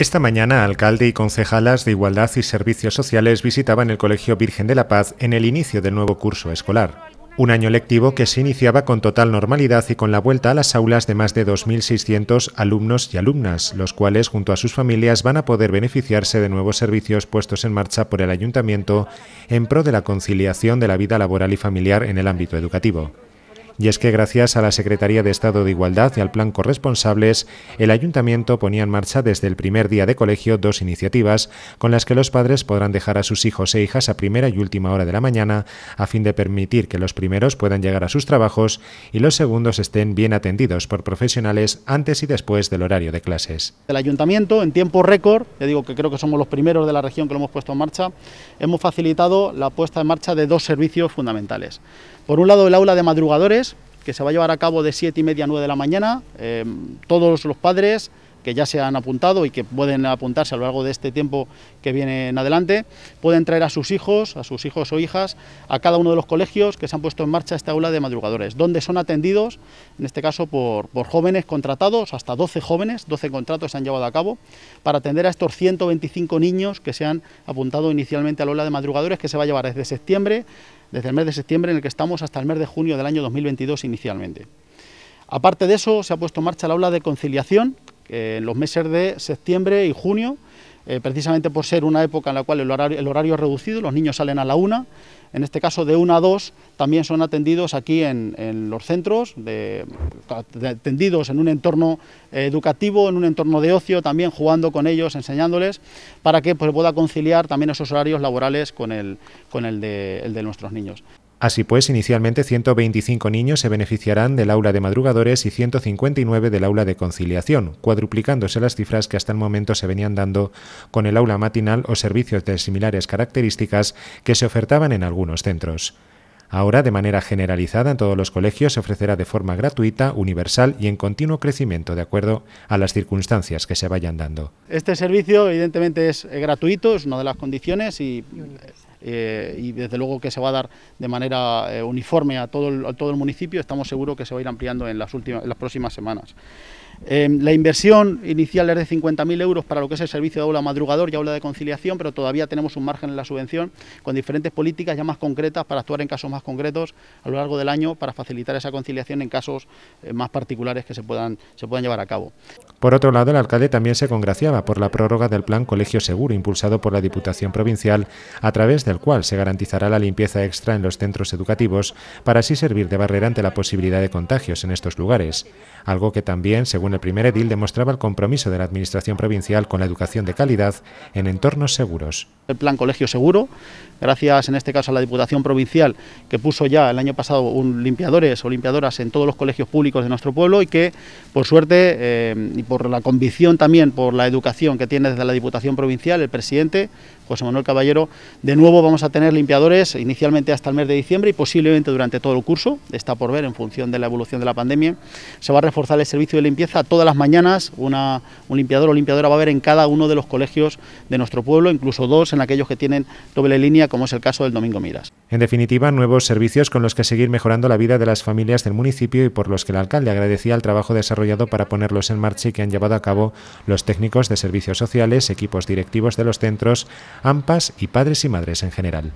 Esta mañana, alcalde y concejalas de Igualdad y Servicios Sociales visitaban el Colegio Virgen de la Paz en el inicio del nuevo curso escolar. Un año lectivo que se iniciaba con total normalidad y con la vuelta a las aulas de más de 2.600 alumnos y alumnas, los cuales junto a sus familias van a poder beneficiarse de nuevos servicios puestos en marcha por el Ayuntamiento en pro de la conciliación de la vida laboral y familiar en el ámbito educativo. Y es que gracias a la Secretaría de Estado de Igualdad y al Plan Corresponsables, el Ayuntamiento ponía en marcha desde el primer día de colegio dos iniciativas con las que los padres podrán dejar a sus hijos e hijas a primera y última hora de la mañana a fin de permitir que los primeros puedan llegar a sus trabajos y los segundos estén bien atendidos por profesionales antes y después del horario de clases. El Ayuntamiento, en tiempo récord, ya digo que creo que somos los primeros de la región que lo hemos puesto en marcha, hemos facilitado la puesta en marcha de dos servicios fundamentales. Por un lado, el aula de madrugadores, que se va a llevar a cabo de 7 y media a 9 de la mañana. Em, todos los padres, que ya se han apuntado y que pueden apuntarse a lo largo de este tiempo que viene en adelante, pueden traer a sus hijos, a sus hijos o hijas, a cada uno de los colegios que se han puesto en marcha esta aula de madrugadores, donde son atendidos, en este caso por, jóvenes contratados, hasta 12 jóvenes, 12 contratos se han llevado a cabo, para atender a estos 125 niños que se han apuntado inicialmente a la aula de madrugadores, que se va a llevar desde septiembre, desde el mes de septiembre en el que estamos hasta el mes de junio del año 2022 inicialmente. Aparte de eso, se ha puesto en marcha la aula de conciliación, en eh, los meses de septiembre y junio, eh, precisamente por ser una época en la cual el horario, es reducido, los niños salen a la una, en este caso de una a dos también son atendidos aquí en, los centros, atendidos en un entorno eh, educativo, en un entorno de ocio, también jugando con ellos, enseñándoles, para que pues, pueda conciliar también esos horarios laborales con el de nuestros niños. Así pues, inicialmente 125 niños se beneficiarán del aula de madrugadores y 159 del aula de conciliación, cuadruplicándose las cifras que hasta el momento se venían dando con el aula matinal o servicios de similares características que se ofertaban en algunos centros. Ahora, de manera generalizada en todos los colegios, se ofrecerá de forma gratuita, universal y en continuo crecimiento de acuerdo a las circunstancias que se vayan dando. Este servicio, evidentemente, es gratuito, es una de las condiciones y eh, y desde luego que se va a dar de manera eh, uniforme a todo, el, todo el municipio, estamos seguros que se va a ir ampliando en las, últimas, en las próximas semanas. Em, la inversión inicial es de 50.000 euros para lo que es el servicio de aula madrugador y aula de conciliación, pero todavía tenemos un margen en la subvención con diferentes políticas ya más concretas para actuar en casos más concretos a lo largo del año para facilitar esa conciliación en casos eh, más particulares que se puedan, se puedan llevar a cabo. Por otro lado, el alcalde también se congraciaba por la prórroga del plan Colegio Seguro impulsado por la Diputación Provincial, a través del cual se garantizará la limpieza extra en los centros educativos para así servir de barrera ante la posibilidad de contagios en estos lugares, algo que también, según el primer edil, demostraba el compromiso de la Administración Provincial con la educación de calidad en entornos seguros. El plan Colegio Seguro, gracias en este caso a la Diputación Provincial, que puso ya el año pasado un limpiadores o limpiadoras en todos los colegios públicos de nuestro pueblo y que, por suerte eh, y por la convicción también, por la educación que tiene desde la Diputación Provincial, el presidente, José Manuel Caballero, de nuevo vamos a tener limpiadores inicialmente hasta el mes de diciembre y posiblemente durante todo el curso, está por ver en función de la evolución de la pandemia, se va a reforzar el servicio de limpieza todas las mañanas, una, un limpiador o limpiadora va a haber en cada uno de los colegios de nuestro pueblo, incluso dos en aquellos que tienen doble línea, como es el caso del Domingo Miras. En definitiva, nuevos servicios con los que seguir mejorando la vida de las familias del municipio y por los que el alcalde agradecía el trabajo desarrollado para ponerlos en marcha y que han llevado a cabo los técnicos de servicios sociales, equipos directivos de los centros, AMPAs y padres y madres en general.